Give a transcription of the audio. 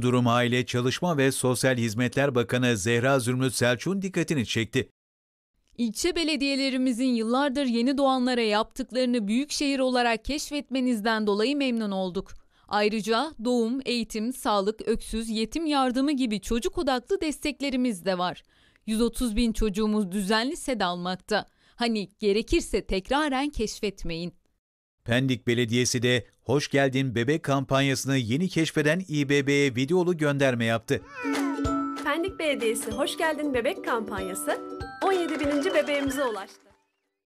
Bu durum Aile, Çalışma ve Sosyal Hizmetler Bakanı Zehra Zümrüt Selçuk'un dikkatini çekti. İlçe belediyelerimizin yıllardır yeni doğanlara yaptıklarını büyük şehir olarak keşfetmenizden dolayı memnun olduk. Ayrıca doğum, eğitim, sağlık, öksüz, yetim yardımı gibi çocuk odaklı desteklerimiz de var. 130 bin çocuğumuz düzenli sed almakta. Hani gerekirse tekraren keşfetmeyin. Pendik Belediyesi de Hoş Geldin Bebek kampanyasını yeni keşfeden İBB'ye videolu gönderme yaptı. Pendik Belediyesi Hoş Geldin Bebek kampanyası 17 bininci bebeğimize ulaştı.